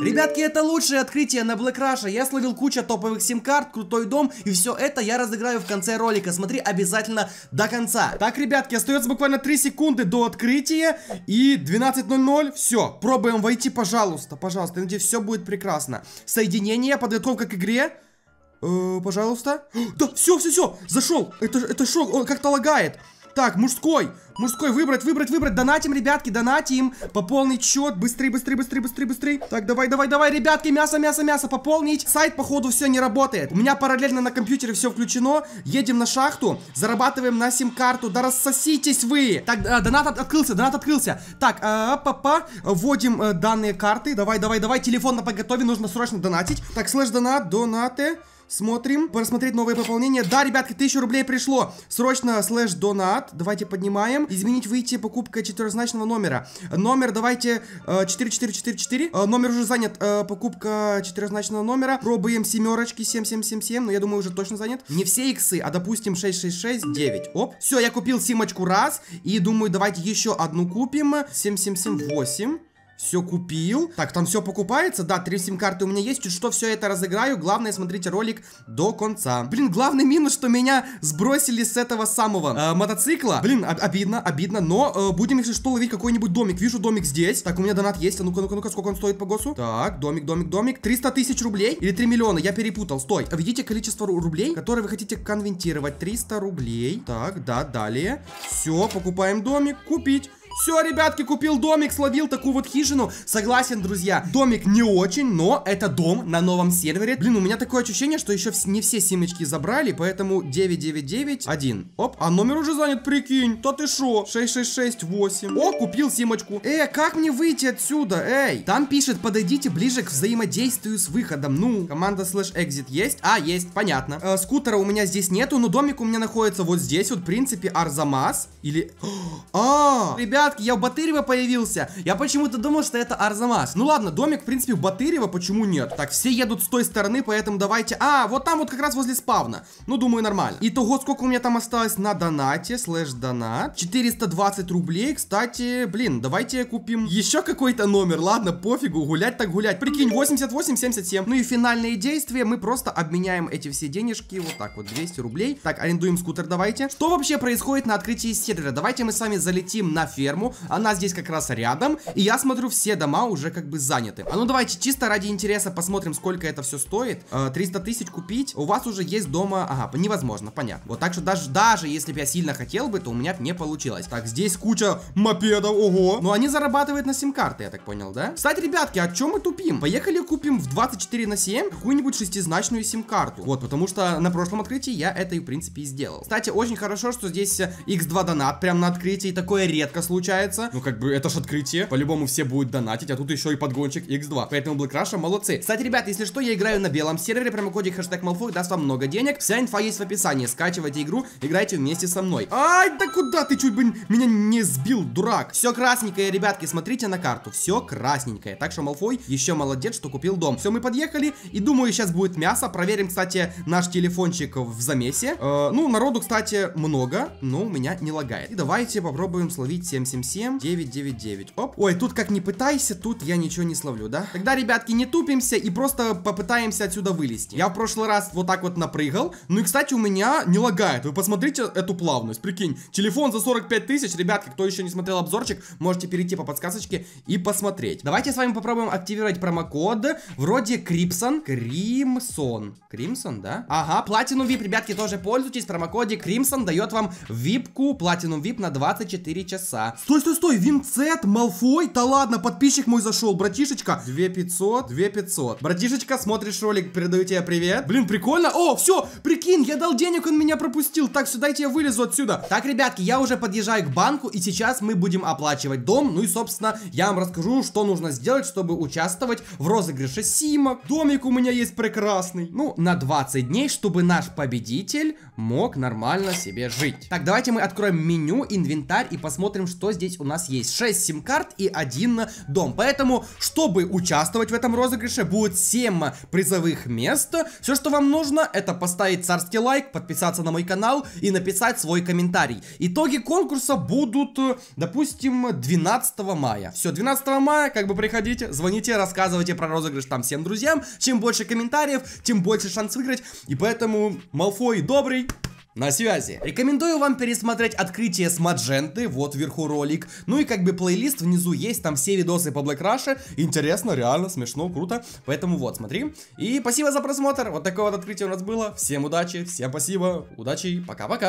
Ребятки, это лучшее открытие на Black Rush. Я словил кучу топовых сим-карт, крутой дом, и все это я разыграю в конце ролика. Смотри обязательно до конца. Так, ребятки, остается буквально 3 секунды до открытия, и 12.00, все, пробуем войти, пожалуйста, пожалуйста, надеюсь, все будет прекрасно. Соединение, подготовка к игре. Э, пожалуйста. Да, все, все, все, зашел. Это, это шок, он как-то лагает. Так, мужской. Мужской выбрать, выбрать, выбрать. Донатим, ребятки, донатим. Пополнить счет. быстрей, быстрей, быстрей, быстрей, быстрей. Так, давай, давай, давай, ребятки, мясо, мясо, мясо пополнить. Сайт, походу, все не работает. У меня параллельно на компьютере все включено. Едем на шахту, зарабатываем на сим-карту. Да рассоситесь вы. Так, э, донат от, открылся, донат открылся. Так, э, папа, вводим э, данные карты. Давай, давай, давай, телефон на поготове, нужно срочно донатить. Так, слэш донат, донаты. Смотрим. Просмотреть новые пополнения. Да, ребятки, 1000 рублей пришло. Срочно слэш донат. Давайте поднимаем. Изменить выйти покупка четырехзначного номера. Номер давайте 4444. Э, э, номер уже занят. Э, покупка четырехзначного номера. Пробуем семерочки 7777. Но ну, я думаю, уже точно занят. Не все иксы, а допустим 6669. Оп. Все, я купил симочку раз. И думаю, давайте еще одну купим. 7778 все купил. Так, там все покупается. Да, три сим-карты у меня есть. Чуть что все это разыграю. Главное, смотрите ролик до конца. Блин, главный минус, что меня сбросили с этого самого э, мотоцикла. Блин, об обидно, обидно. Но э, будем, если что, ловить какой-нибудь домик. Вижу домик здесь. Так, у меня донат есть. А ну-ка, ну-ка, ну-ка, сколько он стоит по госу? Так, домик, домик, домик. 300 тысяч рублей или 3 миллиона? Я перепутал. Стой. А видите количество рублей, которые вы хотите конвентировать? 300 рублей. Так, да, далее. Все, покупаем домик. Купить. Все, ребятки, купил домик, словил такую вот хижину. Согласен, друзья, домик не очень, но это дом на новом сервере. Блин, у меня такое ощущение, что еще не все симочки забрали, поэтому 999 1. Оп, а номер уже занят, прикинь. Да ты шо? 6668. О, купил симочку. Э, как мне выйти отсюда? Эй, там пишет, подойдите ближе к взаимодействию с выходом. Ну, команда слэш экзит есть? А, есть, понятно. Э, скутера у меня здесь нету, но домик у меня находится вот здесь. Вот, в принципе, Арзамас. Или... А, ребят, десятки, я у Батырева появился. Я почему-то думал, что это Арзамас. Ну ладно, домик, в принципе, в Батырева, почему нет? Так, все едут с той стороны, поэтому давайте... А, вот там вот как раз возле спавна. Ну, думаю, нормально. Итого, сколько у меня там осталось на донате, слэш-донат. 420 рублей, кстати, блин, давайте купим еще какой-то номер. Ладно, пофигу, гулять так гулять. Прикинь, 88, 77. Ну и финальные действия, мы просто обменяем эти все денежки, вот так вот, 200 рублей. Так, арендуем скутер давайте. Что вообще происходит на открытии сервера? Давайте мы с вами залетим на ферму ферму. Она здесь как раз рядом. И я смотрю, все дома уже как бы заняты. А ну давайте чисто ради интереса посмотрим, сколько это все стоит. 300 э, тысяч купить. У вас уже есть дома... Ага, невозможно, понятно. Вот так что даже, даже если бы я сильно хотел бы, то у меня бы не получилось. Так, здесь куча мопедов, ого. Но ну, они зарабатывают на сим-карты, я так понял, да? Кстати, ребятки, о а чем мы тупим? Поехали купим в 24 на 7 какую-нибудь шестизначную сим-карту. Вот, потому что на прошлом открытии я это и в принципе и сделал. Кстати, очень хорошо, что здесь x2 э, донат прям на открытии. Такое редко случается получается. Ну, как бы, это же открытие. По-любому все будут донатить, а тут еще и подгончик X2. Поэтому Black Russia молодцы. Кстати, ребят, если что, я играю на белом сервере, промокодик хэштег Малфой даст вам много денег. Вся инфа есть в описании. Скачивайте игру, играйте вместе со мной. Ай, да куда ты чуть бы меня не сбил, дурак. Все красненькое, ребятки, смотрите на карту. Все красненькое. Так что Малфой еще молодец, что купил дом. Все, мы подъехали. И думаю, сейчас будет мясо. Проверим, кстати, наш телефончик в замесе. Э, ну, народу, кстати, много, но у меня не лагает. И давайте попробуем словить 7 777 999. Оп. Ой, тут как не пытайся, тут я ничего не словлю, да? Тогда, ребятки, не тупимся и просто попытаемся отсюда вылезти. Я в прошлый раз вот так вот напрыгал. Ну и, кстати, у меня не лагает. Вы посмотрите эту плавность. Прикинь, телефон за 45 тысяч. Ребятки, кто еще не смотрел обзорчик, можете перейти по подсказочке и посмотреть. Давайте с вами попробуем активировать промокод. Вроде Крипсон. Кримсон. Кримсон, да? Ага, Platinum VIP, ребятки, тоже пользуйтесь. Промокоде Кримсон дает вам випку платину VIP на 24 часа. Стой, стой, стой, Винцет, Малфой, да ладно, подписчик мой зашел, братишечка. 2500, 2500. Братишечка, смотришь ролик, передаю тебе привет. Блин, прикольно. О, все, прикинь, я дал денег, он меня пропустил. Так, сюда я вылезу отсюда. Так, ребятки, я уже подъезжаю к банку, и сейчас мы будем оплачивать дом. Ну и, собственно, я вам расскажу, что нужно сделать, чтобы участвовать в розыгрыше Симок. Домик у меня есть прекрасный. Ну, на 20 дней, чтобы наш победитель мог нормально себе жить. Так, давайте мы откроем меню, инвентарь и посмотрим, что что здесь у нас есть? 6 сим-карт и на дом. Поэтому, чтобы участвовать в этом розыгрыше, будет 7 призовых мест. Все, что вам нужно, это поставить царский лайк, подписаться на мой канал и написать свой комментарий. Итоги конкурса будут, допустим, 12 мая. Все, 12 мая, как бы приходите, звоните, рассказывайте про розыгрыш там всем друзьям. Чем больше комментариев, тем больше шанс выиграть. И поэтому Малфой добрый, на связи. Рекомендую вам пересмотреть открытие с Мадженты, вот вверху ролик. Ну и как бы плейлист внизу есть, там все видосы по Black Rush. Интересно, реально, смешно, круто. Поэтому вот, смотри. И спасибо за просмотр. Вот такое вот открытие у нас было. Всем удачи, всем спасибо, удачи, пока-пока.